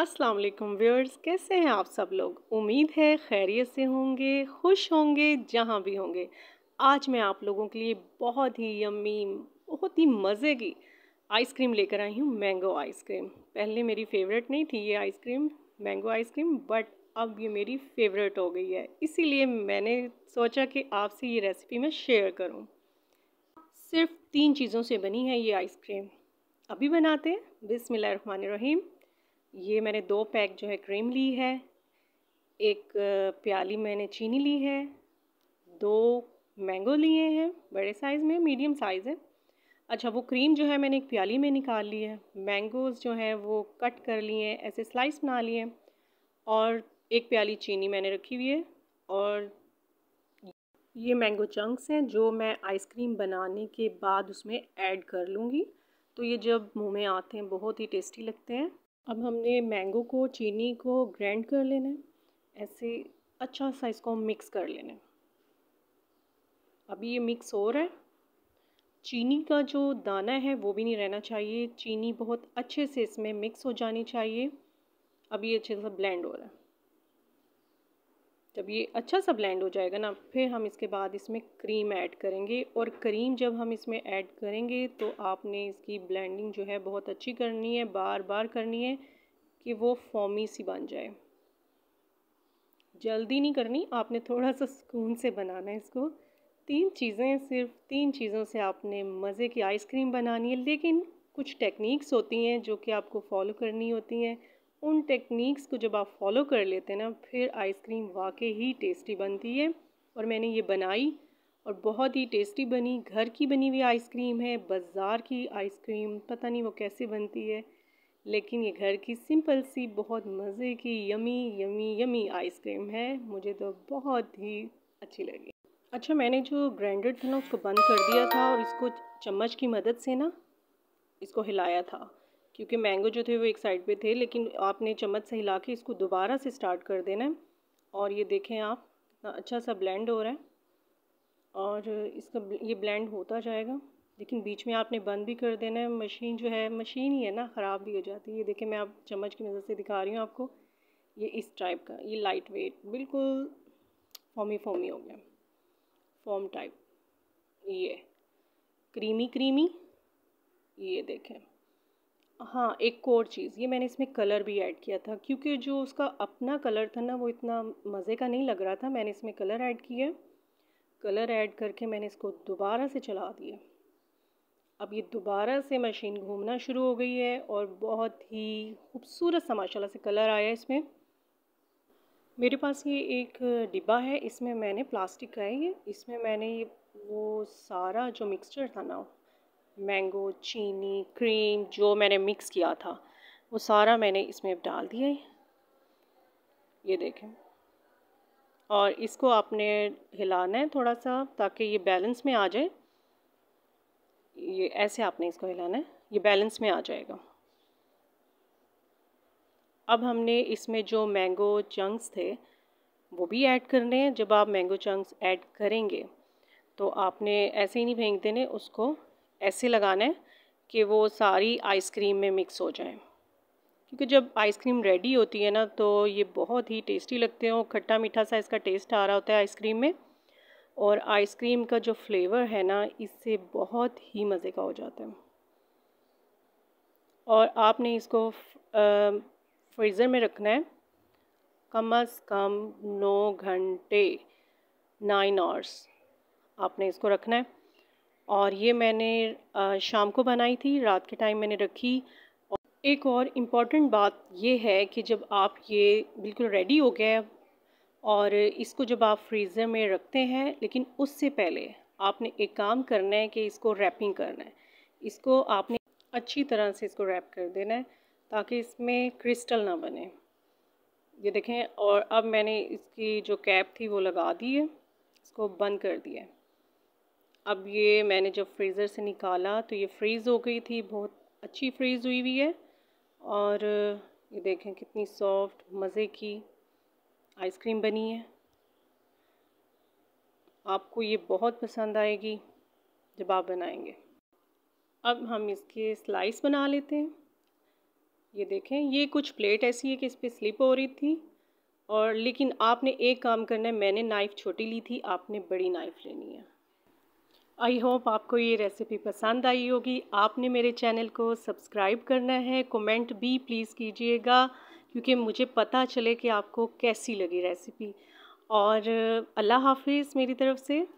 अस्सलाम वालेकुम व्यूअर्स कैसे हैं आप सब लोग उम्मीद है खैरियत से होंगे खुश होंगे जहाँ भी होंगे आज मैं आप लोगों के लिए बहुत ही यम्मी बहुत ही मज़े की आइसक्रीम लेकर आई हूँ मैंगो आइसक्रीम पहले मेरी फेवरेट नहीं थी ये आइसक्रीम मैंगो आइसक्रीम बट अब ये मेरी फेवरेट हो गई है इसीलिए मैंने सोचा कि आपसे ये रेसिपी मैं शेयर करूँ सिर्फ तीन चीज़ों से बनी है ये आइसक्रीम अभी बनाते हैं बिसमिल्लर रहीम ये मैंने दो पैक जो है क्रीम ली है एक प्याली मैंने चीनी ली है दो मैंगो लिए हैं बड़े साइज़ में मीडियम साइज़ है अच्छा वो क्रीम जो है मैंने एक प्याली में निकाल ली है मैंगोज़ जो हैं वो कट कर लिए हैं ऐसे स्लाइस बना लिए और एक प्याली चीनी मैंने रखी हुई है और ये मैंगो चंक्स हैं जो मैं आइसक्रीम बनाने के बाद उसमें ऐड कर लूँगी तो ये जब मुँह में आते हैं बहुत ही टेस्टी लगते हैं अब हमने मैंगो को चीनी को ग्रैंड कर लेना है ऐसे अच्छा सा इसको मिक्स कर लेना है अभी ये मिक्स हो रहा है चीनी का जो दाना है वो भी नहीं रहना चाहिए चीनी बहुत अच्छे से इसमें मिक्स हो जानी चाहिए अभी अच्छे से ब्लेंड हो रहा है जब ये अच्छा सा ब्लेंड हो जाएगा ना फिर हम इसके बाद इसमें क्रीम ऐड करेंगे और क्रीम जब हम इसमें ऐड करेंगे तो आपने इसकी ब्लेंडिंग जो है बहुत अच्छी करनी है बार बार करनी है कि वो फॉमी सी बन जाए जल्दी नहीं करनी आपने थोड़ा सा सुकून से बनाना है इसको तीन चीज़ें सिर्फ तीन चीज़ों से आपने मज़े की आइसक्रीम बनानी है लेकिन कुछ टेक्निक्स होती हैं जो कि आपको फॉलो करनी होती हैं उन टेक्निक्स को जब आप फॉलो कर लेते हैं ना फिर आइसक्रीम वाकई ही टेस्टी बनती है और मैंने ये बनाई और बहुत ही टेस्टी बनी घर की बनी हुई आइसक्रीम है बाज़ार की आइसक्रीम पता नहीं वो कैसे बनती है लेकिन ये घर की सिंपल सी बहुत मज़े की यमी यमी यमी आइसक्रीम है मुझे तो बहुत ही अच्छी लगी अच्छा मैंने जो ग्राइंडर था ना उसको बंद कर दिया था और इसको चम्मच की मदद से ना इसको हिलाया था क्योंकि मैंगो जो थे वो एक साइड पे थे लेकिन आपने चम्मच से हिला के इसको दोबारा से स्टार्ट कर देना है और ये देखें आप अच्छा सा ब्लेंड हो रहा है और इसका ये ब्लेंड होता जाएगा लेकिन बीच में आपने बंद भी कर देना है मशीन जो है मशीन ही है ना ख़राब भी हो जाती है ये देखें मैं आप चम्मच की मदद से दिखा रही हूँ आपको ये इस टाइप का ये लाइट वेट बिल्कुल फॉमी फॉमी हो गया फॉम टाइप ये क्रीमी क्रीमी ये देखें हाँ एक और चीज़ ये मैंने इसमें कलर भी ऐड किया था क्योंकि जो उसका अपना कलर था ना वो इतना मज़े का नहीं लग रहा था मैंने इसमें कलर ऐड किया कलर ऐड करके मैंने इसको दोबारा से चला दिया अब ये दोबारा से मशीन घूमना शुरू हो गई है और बहुत ही खूबसूरत सा माशाला से कलर आया इसमें मेरे पास ये एक डिब्बा है इसमें मैंने प्लास्टिक का है ये इसमें मैंने ये वो सारा जो मिक्सचर था ना मैंगो चीनी क्रीम जो मैंने मिक्स किया था वो सारा मैंने इसमें अब डाल दिया है ये देखें और इसको आपने हिलाना है थोड़ा सा ताकि ये बैलेंस में आ जाए ये ऐसे आपने इसको हिलाना है ये बैलेंस में आ जाएगा अब हमने इसमें जो मैंगो चंक्स थे वो भी ऐड करने हैं जब आप मैंगो चंक्स ऐड करेंगे तो आपने ऐसे ही नहीं फेंक देने उसको ऐसे लगाना है कि वो सारी आइसक्रीम में मिक्स हो जाए क्योंकि जब आइसक्रीम रेडी होती है ना तो ये बहुत ही टेस्टी लगते हैं और खट्टा मीठा सा इसका टेस्ट आ रहा होता है आइसक्रीम में और आइसक्रीम का जो फ्लेवर है ना इससे बहुत ही मज़े का हो जाता है और आपने इसको फ्रीज़र में रखना है कम अज़ कम नौ घंटे नाइन आवर्स आपने इसको रखना है और ये मैंने शाम को बनाई थी रात के टाइम मैंने रखी और एक और इम्पॉर्टेंट बात ये है कि जब आप ये बिल्कुल रेडी हो गया और इसको जब आप फ्रीज़र में रखते हैं लेकिन उससे पहले आपने एक काम करना है कि इसको रैपिंग करना है इसको आपने अच्छी तरह से इसको रैप कर देना है ताकि इसमें क्रिस्टल ना बने ये देखें और अब मैंने इसकी जो कैप थी वो लगा दी है इसको बंद कर दिया है अब ये मैंने जब फ्रीज़र से निकाला तो ये फ्रीज़ हो गई थी बहुत अच्छी फ्रीज़ हुई हुई है और ये देखें कितनी सॉफ्ट मज़े की आइसक्रीम बनी है आपको ये बहुत पसंद आएगी जब आप बनाएंगे अब हम इसके स्लाइस बना लेते हैं ये देखें ये कुछ प्लेट ऐसी है कि इस पर स्लिप हो रही थी और लेकिन आपने एक काम करना है मैंने नाइफ़ छोटी ली थी आपने बड़ी नाइफ़ लेनी है आई होप आपको ये रेसिपी पसंद आई होगी आपने मेरे चैनल को सब्सक्राइब करना है कमेंट भी प्लीज़ कीजिएगा क्योंकि मुझे पता चले कि आपको कैसी लगी रेसिपी और अल्लाह हाफिज़ मेरी तरफ़ से